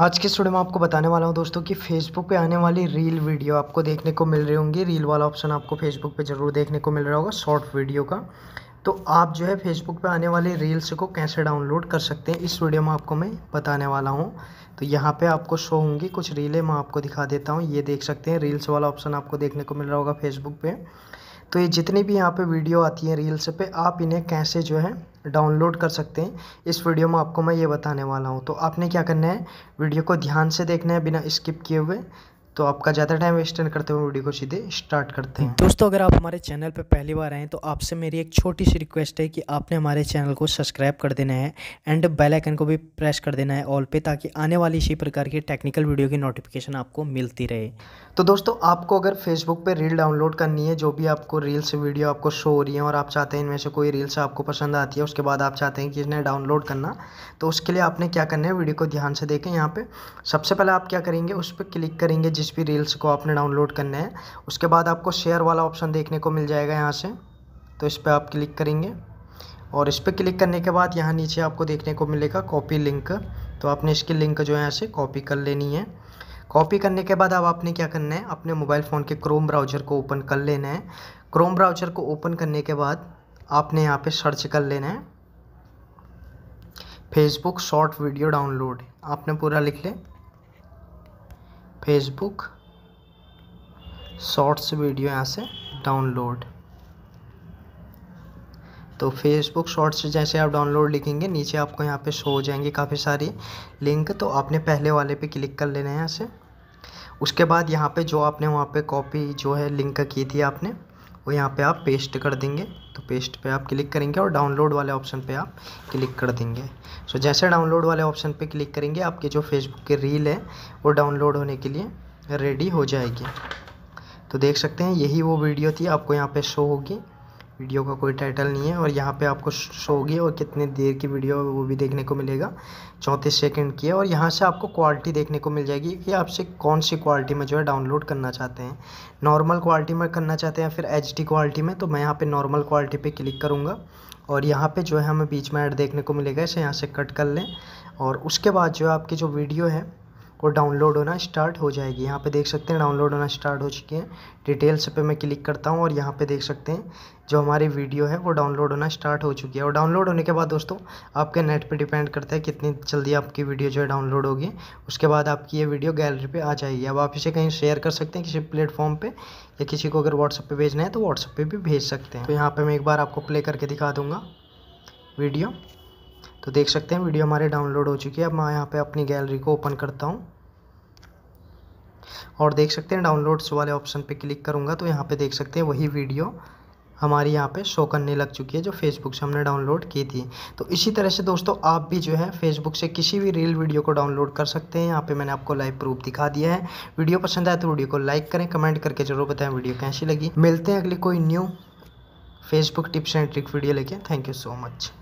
आज के स्टूडियो में आपको बताने वाला हूँ दोस्तों कि फेसबुक पे आने वाली रील वीडियो आपको देखने को मिल रही होंगी रील वाला ऑप्शन आपको फेसबुक पे ज़रूर देखने को मिल रहा होगा शॉर्ट वीडियो का तो आप जो है फेसबुक पे आने वाली रील्स को कैसे डाउनलोड कर सकते हैं इस वीडियो में आपको मैं बताने वाला हूँ तो यहाँ पर आपको शो होंगी कुछ रीलें मैं आपको दिखा देता हूँ ये देख सकते हैं रील्स वाला ऑप्शन आपको देखने को मिल रहा होगा फेसबुक पर तो ये जितनी भी यहाँ पे वीडियो आती हैं रील्स पे आप इन्हें कैसे जो है डाउनलोड कर सकते हैं इस वीडियो में आपको मैं ये बताने वाला हूँ तो आपने क्या करना है वीडियो को ध्यान से देखना है बिना स्किप किए हुए तो आपका ज़्यादा टाइम वेस्ट नहीं करते हुए वीडियो को सीधे स्टार्ट करते हैं दोस्तों अगर आप हमारे चैनल पर पहली बार आएँ तो आपसे मेरी एक छोटी सी रिक्वेस्ट है कि आपने हमारे चैनल को सब्सक्राइब कर देना है एंड बेल आइकन को भी प्रेस कर देना है ऑल पे ताकि आने वाली इसी प्रकार की टेक्निकल वीडियो की नोटिफिकेशन आपको मिलती रहे तो दोस्तों आपको अगर फेसबुक पर रील डाउनलोड करनी है जो भी आपको रील्स वीडियो आपको शो हो रही है और आप चाहते हैं इनमें से कोई रील्स आपको पसंद आती है उसके बाद आप चाहते हैं कि इन्हें डाउनलोड करना तो उसके लिए आपने क्या करना है वीडियो को ध्यान से देखें यहाँ पे सबसे पहले आप क्या करेंगे उस पर क्लिक करेंगे जिस जिस भी रील्स को आपने डाउनलोड करना है उसके बाद आपको शेयर वाला ऑप्शन देखने को मिल जाएगा यहाँ से तो इस पर आप क्लिक करेंगे और इस पर क्लिक करने के बाद यहाँ नीचे आपको देखने को मिलेगा कॉपी लिंक तो आपने इसकी लिंक जो है यहाँ से कॉपी कर लेनी है कॉपी करने के बाद अब आपने क्या करना है अपने मोबाइल फ़ोन के क्रोम ब्राउज़र को ओपन कर लेना है क्रोम ब्राउज़र को ओपन करने के बाद आपने यहाँ पे सर्च कर लेना है फेसबुक शॉर्ट वीडियो डाउनलोड आपने पूरा लिख लें फेसबुक शॉर्ट्स वीडियो यहाँ से डाउनलोड तो फेसबुक शॉर्ट्स जैसे आप डाउनलोड लिखेंगे नीचे आपको यहाँ पे शो हो जाएंगे काफ़ी सारी लिंक तो आपने पहले वाले पे क्लिक कर लेना है यहाँ से उसके बाद यहाँ पे जो आपने वहाँ पे कॉपी जो है लिंक की थी आपने वो यहाँ पे आप पेस्ट कर देंगे तो पेस्ट पे आप क्लिक करेंगे और डाउनलोड वाले ऑप्शन पे आप क्लिक कर देंगे सो so, जैसे डाउनलोड वाले ऑप्शन पे क्लिक करेंगे आपके जो फेसबुक के रील है वो डाउनलोड होने के लिए रेडी हो जाएगी तो देख सकते हैं यही वो वीडियो थी आपको यहाँ पे शो होगी वीडियो का कोई टाइटल नहीं है और यहाँ पे आपको शो होगी और कितने देर की वीडियो वो भी देखने को मिलेगा चौंतीस सेकंड की है और यहाँ से आपको क्वालिटी देखने को मिल जाएगी कि आपसे कौन सी क्वालिटी में जो है डाउनलोड करना चाहते हैं नॉर्मल क्वालिटी में करना चाहते हैं फिर एच क्वालिटी में तो मैं यहाँ पर नॉर्मल क्वालिटी पर क्लिक करूँगा और यहाँ पर जो है हमें बीच में ऐड देखने को मिलेगा इसे यहाँ से कट कर लें और उसके बाद जो है आपकी जो वीडियो है को डाउनलोड होना स्टार्ट हो जाएगी यहाँ पे देख सकते हैं डाउनलोड होना स्टार्ट हो चुकी है डिटेल्स पे मैं क्लिक करता हूँ और यहाँ पे देख सकते हैं जो हमारी वीडियो है वो डाउनलोड होना स्टार्ट हो चुकी है और डाउनलोड होने के बाद दोस्तों आपके नेट पे डिपेंड करता है कितनी जल्दी आपकी वीडियो जो है डाउनलोड होगी उसके बाद आपकी ये वीडियो गैलरी पर आ जाएगी अब आप इसे कहीं शेयर कर सकते हैं किसी प्लेटफॉर्म पर या किसी को अगर व्हाट्सअप पर भेजना है तो व्हाट्सअप पर भी भेज सकते हैं तो यहाँ पर मैं एक बार आपको प्ले करके दिखा दूँगा वीडियो तो देख सकते हैं वीडियो हमारे डाउनलोड हो चुकी है अब मैं यहाँ पे अपनी गैलरी को ओपन करता हूँ और देख सकते हैं डाउनलोड्स वाले ऑप्शन पे क्लिक करूँगा तो यहाँ पे देख सकते हैं वही वीडियो हमारी यहाँ पे शो करने लग चुकी है जो फेसबुक से हमने डाउनलोड की थी तो इसी तरह से दोस्तों आप भी जो है फेसबुक से किसी भी रील वीडियो को डाउनलोड कर सकते हैं यहाँ पे मैंने आपको लाइव प्रूफ दिखा दिया है वीडियो पसंद आए तो वीडियो को लाइक करें कमेंट करके जरूर बताएं वीडियो कैसी लगी मिलते हैं अगली कोई new Facebook tips and trick video लेके थैंक यू सो मच